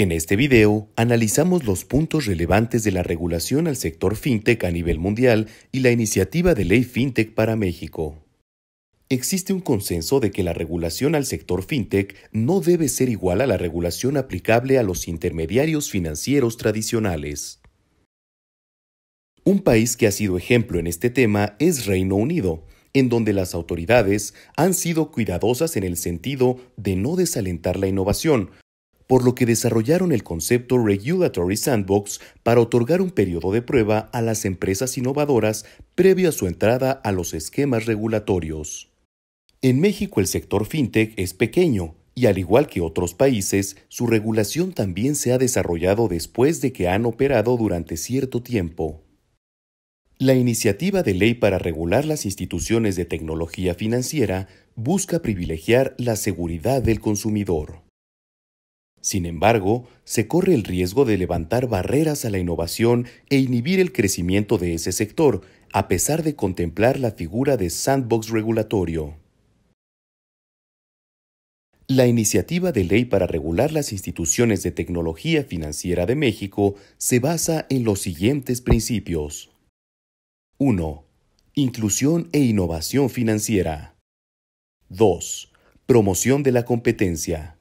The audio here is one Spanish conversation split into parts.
En este video analizamos los puntos relevantes de la regulación al sector fintech a nivel mundial y la iniciativa de ley fintech para México. Existe un consenso de que la regulación al sector fintech no debe ser igual a la regulación aplicable a los intermediarios financieros tradicionales. Un país que ha sido ejemplo en este tema es Reino Unido, en donde las autoridades han sido cuidadosas en el sentido de no desalentar la innovación, por lo que desarrollaron el concepto Regulatory Sandbox para otorgar un periodo de prueba a las empresas innovadoras previo a su entrada a los esquemas regulatorios. En México el sector fintech es pequeño, y al igual que otros países, su regulación también se ha desarrollado después de que han operado durante cierto tiempo. La iniciativa de ley para regular las instituciones de tecnología financiera busca privilegiar la seguridad del consumidor. Sin embargo, se corre el riesgo de levantar barreras a la innovación e inhibir el crecimiento de ese sector, a pesar de contemplar la figura de sandbox regulatorio. La iniciativa de ley para regular las instituciones de tecnología financiera de México se basa en los siguientes principios. 1. Inclusión e innovación financiera. 2. Promoción de la competencia.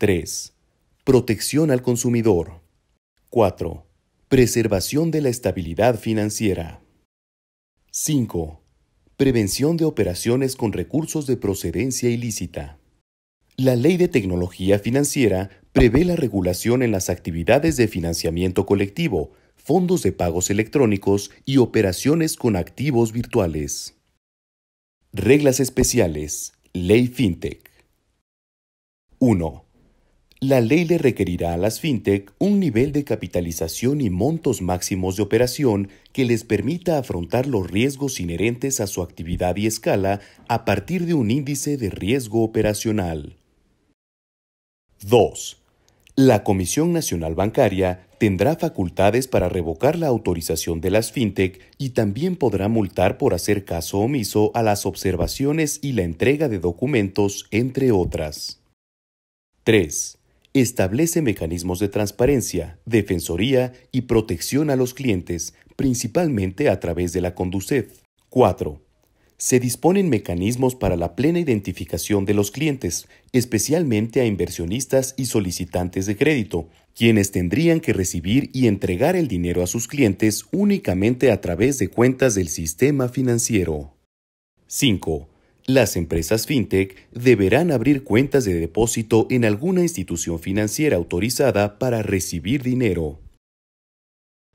3. Protección al consumidor. 4. Preservación de la estabilidad financiera. 5. Prevención de operaciones con recursos de procedencia ilícita. La Ley de Tecnología Financiera prevé la regulación en las actividades de financiamiento colectivo, fondos de pagos electrónicos y operaciones con activos virtuales. Reglas especiales. Ley FinTech. 1. La ley le requerirá a las fintech un nivel de capitalización y montos máximos de operación que les permita afrontar los riesgos inherentes a su actividad y escala a partir de un índice de riesgo operacional. 2. La Comisión Nacional Bancaria tendrá facultades para revocar la autorización de las fintech y también podrá multar por hacer caso omiso a las observaciones y la entrega de documentos, entre otras. 3. Establece mecanismos de transparencia, defensoría y protección a los clientes, principalmente a través de la Conducef. 4. Se disponen mecanismos para la plena identificación de los clientes, especialmente a inversionistas y solicitantes de crédito, quienes tendrían que recibir y entregar el dinero a sus clientes únicamente a través de cuentas del sistema financiero. 5 las empresas fintech deberán abrir cuentas de depósito en alguna institución financiera autorizada para recibir dinero.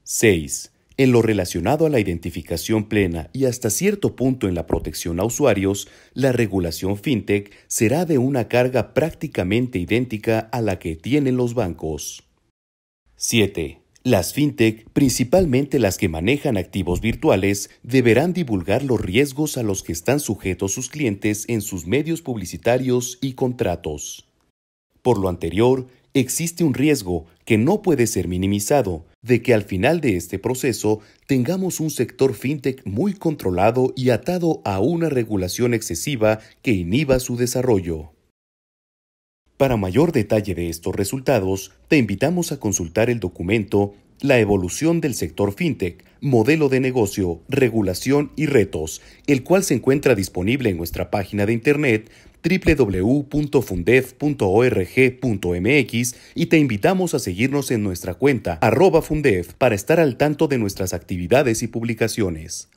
6. En lo relacionado a la identificación plena y hasta cierto punto en la protección a usuarios, la regulación fintech será de una carga prácticamente idéntica a la que tienen los bancos. 7. Las fintech, principalmente las que manejan activos virtuales, deberán divulgar los riesgos a los que están sujetos sus clientes en sus medios publicitarios y contratos. Por lo anterior, existe un riesgo que no puede ser minimizado de que al final de este proceso tengamos un sector fintech muy controlado y atado a una regulación excesiva que inhiba su desarrollo. Para mayor detalle de estos resultados, te invitamos a consultar el documento La evolución del sector fintech, modelo de negocio, regulación y retos, el cual se encuentra disponible en nuestra página de internet www.fundef.org.mx y te invitamos a seguirnos en nuestra cuenta arroba para estar al tanto de nuestras actividades y publicaciones.